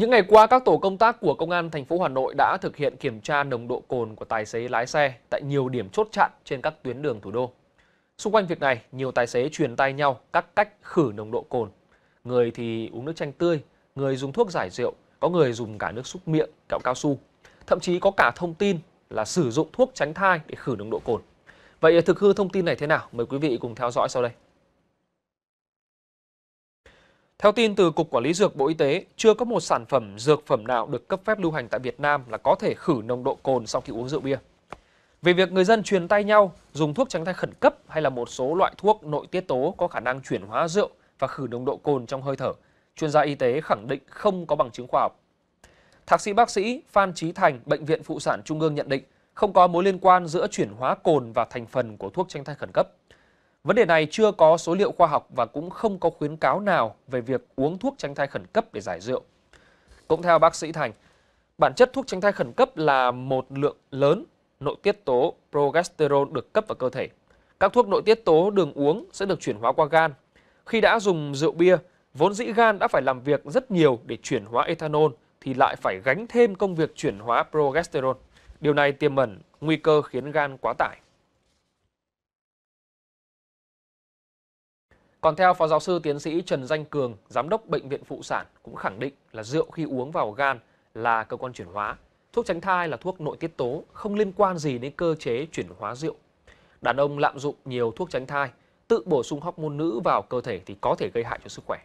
Những ngày qua, các tổ công tác của Công an thành phố Hà Nội đã thực hiện kiểm tra nồng độ cồn của tài xế lái xe tại nhiều điểm chốt chặn trên các tuyến đường thủ đô. Xung quanh việc này, nhiều tài xế truyền tay nhau các cách khử nồng độ cồn. Người thì uống nước chanh tươi, người dùng thuốc giải rượu, có người dùng cả nước súc miệng, kẹo cao su. Thậm chí có cả thông tin là sử dụng thuốc tránh thai để khử nồng độ cồn. Vậy thực hư thông tin này thế nào? Mời quý vị cùng theo dõi sau đây. Theo tin từ Cục Quản lý Dược Bộ Y tế, chưa có một sản phẩm dược phẩm nào được cấp phép lưu hành tại Việt Nam là có thể khử nồng độ cồn sau khi uống rượu bia. Về việc người dân truyền tay nhau, dùng thuốc tránh thai khẩn cấp hay là một số loại thuốc nội tiết tố có khả năng chuyển hóa rượu và khử nồng độ cồn trong hơi thở, chuyên gia y tế khẳng định không có bằng chứng khoa học. Thạc sĩ bác sĩ Phan Chí Thành, Bệnh viện Phụ sản Trung ương nhận định không có mối liên quan giữa chuyển hóa cồn và thành phần của thuốc tránh thai khẩn cấp. Vấn đề này chưa có số liệu khoa học và cũng không có khuyến cáo nào về việc uống thuốc tránh thai khẩn cấp để giải rượu. Cũng theo bác sĩ Thành, bản chất thuốc tránh thai khẩn cấp là một lượng lớn nội tiết tố progesterone được cấp vào cơ thể. Các thuốc nội tiết tố đường uống sẽ được chuyển hóa qua gan. Khi đã dùng rượu bia, vốn dĩ gan đã phải làm việc rất nhiều để chuyển hóa ethanol thì lại phải gánh thêm công việc chuyển hóa progesterone. Điều này tiềm ẩn nguy cơ khiến gan quá tải. Còn theo Phó Giáo sư Tiến sĩ Trần Danh Cường, Giám đốc Bệnh viện Phụ sản cũng khẳng định là rượu khi uống vào gan là cơ quan chuyển hóa. Thuốc tránh thai là thuốc nội tiết tố, không liên quan gì đến cơ chế chuyển hóa rượu. Đàn ông lạm dụng nhiều thuốc tránh thai, tự bổ sung hormone nữ vào cơ thể thì có thể gây hại cho sức khỏe.